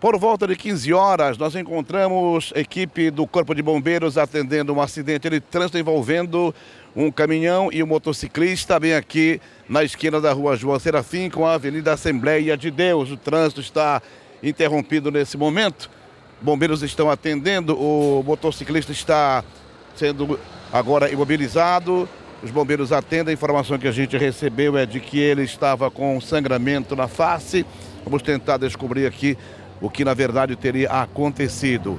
Por volta de 15 horas, nós encontramos equipe do Corpo de Bombeiros atendendo um acidente de trânsito envolvendo um caminhão e um motociclista, bem aqui na esquina da rua João Serafim, com a Avenida Assembleia de Deus. O trânsito está interrompido nesse momento. Bombeiros estão atendendo, o motociclista está sendo agora imobilizado. Os bombeiros atendem. A informação que a gente recebeu é de que ele estava com sangramento na face. Vamos tentar descobrir aqui o que na verdade teria acontecido.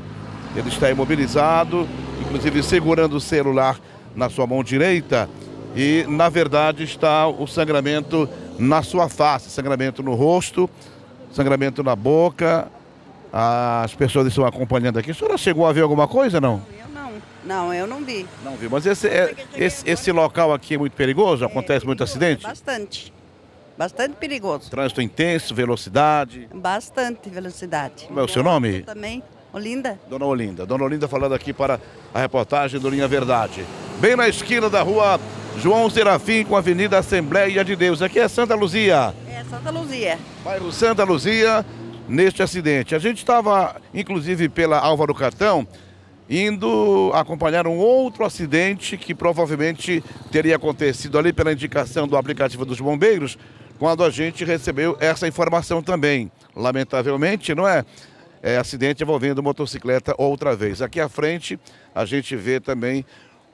Ele está imobilizado, inclusive segurando o celular na sua mão direita e na verdade está o sangramento na sua face, sangramento no rosto, sangramento na boca. As pessoas estão acompanhando aqui. A senhora chegou a ver alguma coisa, não? não, não, eu não vi. Não vi, mas esse, é, esse, esse local aqui é muito perigoso? É, Acontece é, muito acidente? Bastante. Bastante perigoso. Trânsito intenso, velocidade? Bastante velocidade. Qual é o seu nome? também, Olinda. Dona Olinda. Dona Olinda falando aqui para a reportagem do Linha Verdade. Bem na esquina da rua João Serafim com a Avenida Assembleia de Deus. Aqui é Santa Luzia. É, Santa Luzia. Bairro Santa Luzia, neste acidente. A gente estava, inclusive, pela Álvaro Catão, indo acompanhar um outro acidente que provavelmente teria acontecido ali pela indicação do aplicativo dos bombeiros, quando a gente recebeu essa informação também. Lamentavelmente, não é? é acidente envolvendo motocicleta outra vez. Aqui à frente, a gente vê também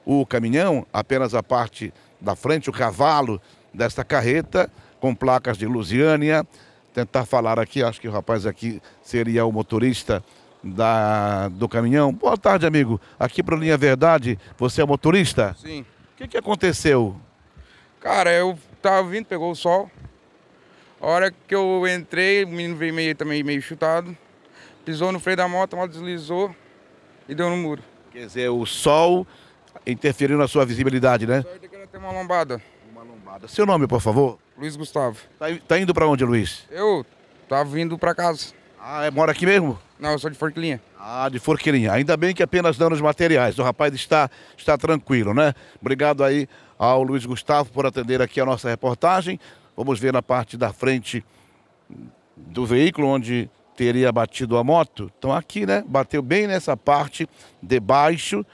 o caminhão, apenas a parte da frente, o cavalo desta carreta, com placas de Lusiânia. Tentar falar aqui, acho que o rapaz aqui seria o motorista da, do caminhão. Boa tarde, amigo. Aqui para Linha Verdade, você é motorista? Sim. O que, que aconteceu? Cara, eu tava vindo, pegou o sol. A hora que eu entrei, o menino veio meio, também meio chutado. Pisou no freio da moto, a moto deslizou e deu no muro. Quer dizer, o sol interferiu na sua visibilidade, né? Sorte que ter uma lombada. Uma lombada. Seu nome, por favor? Luiz Gustavo. Tá, tá indo para onde, Luiz? Eu tava vindo para casa. Ah, é, mora aqui mesmo? Não, eu sou de Forquilinha. Ah, de Forquilinha. Ainda bem que apenas danos materiais. O rapaz está, está tranquilo, né? Obrigado aí ao Luiz Gustavo por atender aqui a nossa reportagem. Vamos ver na parte da frente do veículo onde teria batido a moto. Então aqui, né? Bateu bem nessa parte de baixo.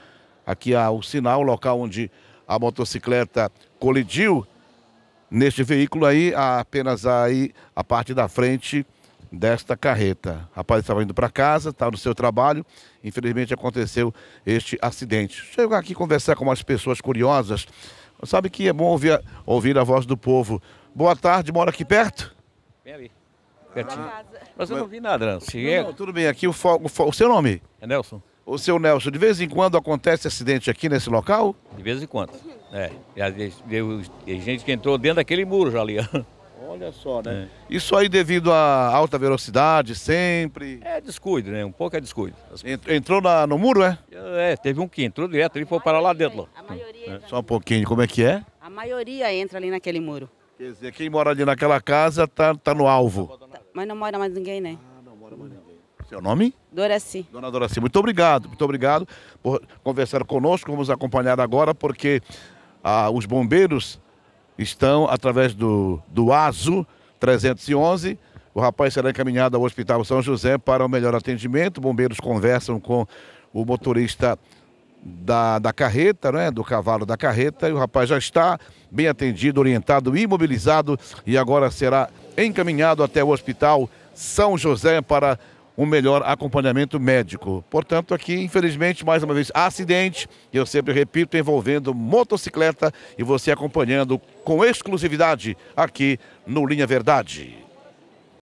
Aqui há o sinal, o local onde a motocicleta colidiu. Neste veículo aí, apenas aí a parte da frente desta carreta. O rapaz estava indo para casa, estava tá no seu trabalho, infelizmente aconteceu este acidente. Chegar aqui conversar com umas pessoas curiosas. Sabe que é bom ouvir a, ouvir a voz do povo. Boa tarde, mora aqui perto? Bem ali. Pertinho. Mas eu não vi nada, não. Não, é- não, tudo bem, aqui o, o, o seu nome? É Nelson. O seu Nelson, de vez em quando acontece acidente aqui nesse local? De vez em quando. É. E, gente que entrou dentro daquele muro já ali. Olha só, né? É. Isso aí devido à alta velocidade, sempre. É descuido, né? Um pouco é descuido. Entrou na, no muro, é? É, teve um que entrou direto e foi parar lá dentro. A maioria. É. Só um pouquinho, como é que é? A maioria entra ali naquele muro. Quer dizer, quem mora ali naquela casa tá, tá no alvo. Tá, mas não mora mais ninguém, né? Ah, não mora mais ninguém. Seu nome? Doraci. Dona Doraci, muito obrigado, muito obrigado por conversar conosco, vamos acompanhar agora, porque ah, os bombeiros estão através do, do ASO 311. O rapaz será encaminhado ao Hospital São José para o um melhor atendimento. Bombeiros conversam com o motorista da, da carreta, né, do cavalo da carreta, e o rapaz já está bem atendido, orientado, imobilizado e agora será encaminhado até o Hospital São José para um melhor acompanhamento médico. Portanto, aqui, infelizmente, mais uma vez, acidente, eu sempre repito, envolvendo motocicleta e você acompanhando com exclusividade aqui no Linha Verdade.